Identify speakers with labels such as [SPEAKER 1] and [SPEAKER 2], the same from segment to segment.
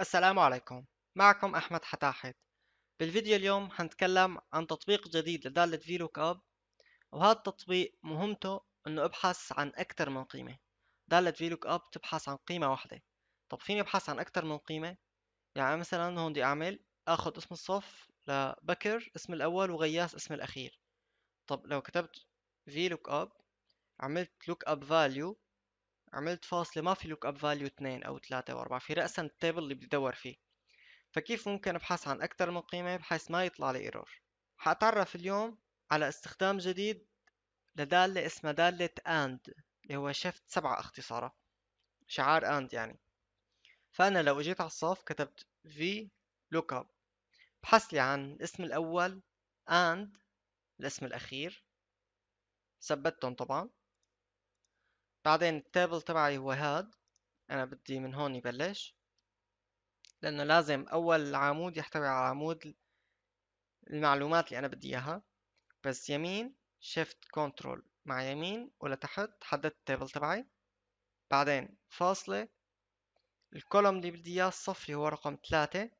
[SPEAKER 1] السلام عليكم معكم أحمد حتاحت بالفيديو اليوم حنتكلم عن تطبيق جديد لدالة VLOOKUP وهذا التطبيق مهمته أنه ابحث عن أكثر من قيمة دالة VLOOKUP تبحث عن قيمة واحدة طب فيني ابحث عن أكثر من قيمة يعني مثلا هون بدي أعمل أخذ اسم الصف لبكر اسم الأول وغياس اسم الأخير طب لو كتبت VLOOKUP عملت lookup value عملت فاصلة ما في لوك اب فاليو 2 او 3 او 4 في رأسا التيبل اللي بدي ادور فيه فكيف ممكن ابحث عن اكثر من قيمة بحيث ما يطلع لي ايرور حاتعرف اليوم على استخدام جديد لدالة اسمها دالة اند اللي هو شفت سبعة اختصارها شعار اند يعني فانا لو اجيت على الصف كتبت في لوك اب بحث لي عن الاسم الاول and الاسم الاخير ثبتهم طبعا بعدين التابل تبعي هو هاد انا بدي من هون يبلش لانه لازم اول عمود يحتوي على عمود المعلومات اللي انا بدي اياها بس يمين شيفت كنترول مع يمين ولتحت حددت التابل تبعي بعدين فاصلة الكولوم اللي بدي اياه الصف اللي هو رقم ثلاثة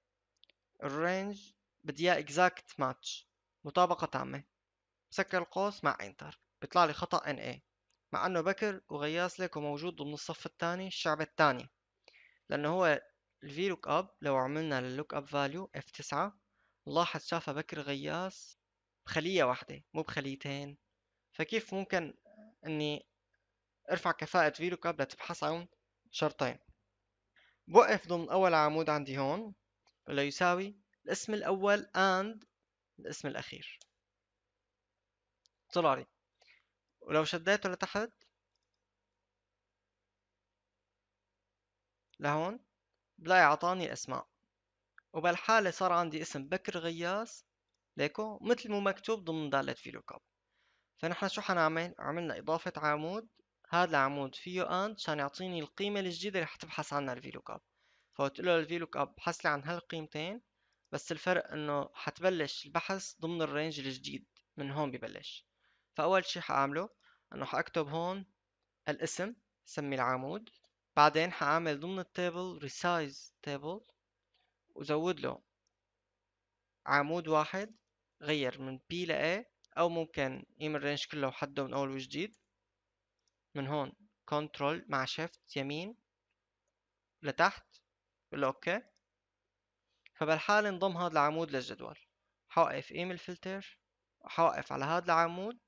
[SPEAKER 1] الرينج بدي اياه اكزاكت ماتش مطابقة تامة بسكر القوس مع انتر بيطلع لي خطأ NA مع أنه بكر وغياس ليكو موجود ضمن الصف الثاني الشعب الثاني لأنه هو الفي لوك أب لو عملنا لللوك أب فاليو اف 9 نلاحظ شافها بكر غياس بخلية واحدة مو بخليتين فكيف ممكن أني ارفع كفاءة في لوك أب لتبحث عن شرطين بوقف ضمن أول عمود عندي هون ولا يساوي الاسم الأول and الاسم الأخير طلع لي ولو شديته لتحت لهون بلاقي عطاني اسماء وبالحالة صار عندي اسم بكر غياس ليكو مثل ما مكتوب ضمن دالة فيلوكاب فنحن شو حنعمل عملنا إضافة عمود هذا العمود فيه اند عشان يعطيني القيمة الجديدة اللي حتبحث عنها الفيلوك لوكاب فقلت له الفيلوك لوكاب بحث لي عن هالقيمتين بس الفرق انه حتبلش البحث ضمن الرينج الجديد من هون ببلش فأول شي حأعمله انه حاكتب هون الاسم سمي العمود بعدين حاعمل ضمن التابل resize table وزود له عمود واحد غير من P ل A أو ممكن يعمل الرينج كله وحده من أول وجديد من هون كنترول مع شيفت يمين لتحت بقول له أوكي فبالحال انضم هذا العمود للجدول حوقف ايميل فلتر وحوقف على هذا العمود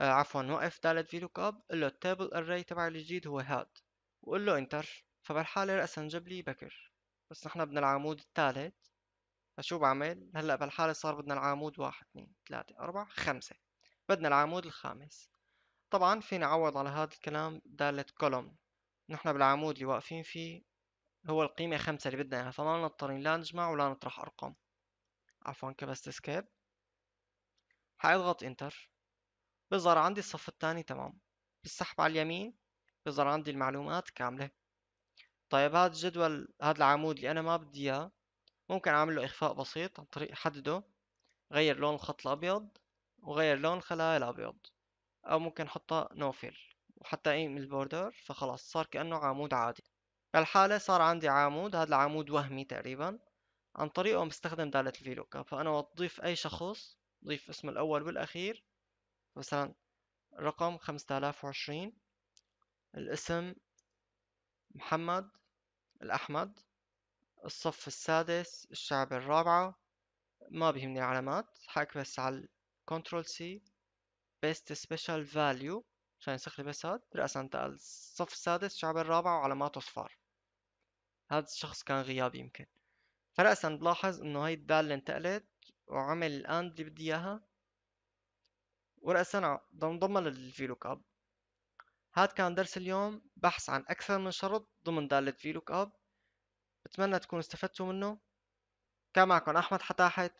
[SPEAKER 1] آه عفوا وقف ثالث فيلوك اب قل له التابل اري تبعي الجديد هو هاد وقل له انتر فبالحالة رأسا جاب لي بكر بس نحن بدنا العمود الثالث فشو بعمل هلا بالحالة صار بدنا العمود واحد اثنين ثلاثة أربعة خمسة بدنا العمود الخامس طبعا فينا عوض على هذا الكلام دالة كولوم نحن بالعمود اللي واقفين فيه هو القيمة خمسة اللي بدنا اياها فما مضطرين لا نجمع ولا نطرح أرقام عفوا كبست سكيب حاضغط انتر بيظهر عندي الصف الثاني تمام بالسحب على اليمين بيظهر عندي المعلومات كاملة طيب هذا الجدول هذا العمود اللي أنا ما بدي إياه ممكن أعمل له إخفاء بسيط عن طريق أحدده غير لون الخط الأبيض وغير لون الخلايا الأبيض أو ممكن أحطها نوفل وحتى من البوردر فخلاص صار كأنه عمود عادي بالحالة صار عندي عمود هذا العمود وهمي تقريبا عن طريقه بستخدم دالة الفيلوكا فأنا بضيف أي شخص ضيف اسمه الأول والأخير مثلا رقم 5020 الاسم محمد الأحمد الصف السادس الشعب الرابعة ما بيهمني العلامات بس على Ctrl C Paste Special Value عشان ينسخ لي بس هاد رأسا انتقل الصف السادس الشعب الرابع وعلاماته صفار هذا الشخص كان غيابي يمكن فرأسا بلاحظ انه هاي الدالة انتقلت وعمل الآن اللي بدي اياها ورأسا ضمن للفيلوك اب هاد كان درس اليوم بحث عن أكثر من شرط ضمن دالة فيلوك اب بتمنى تكونوا استفدتوا منه كان معكم أحمد حتاحت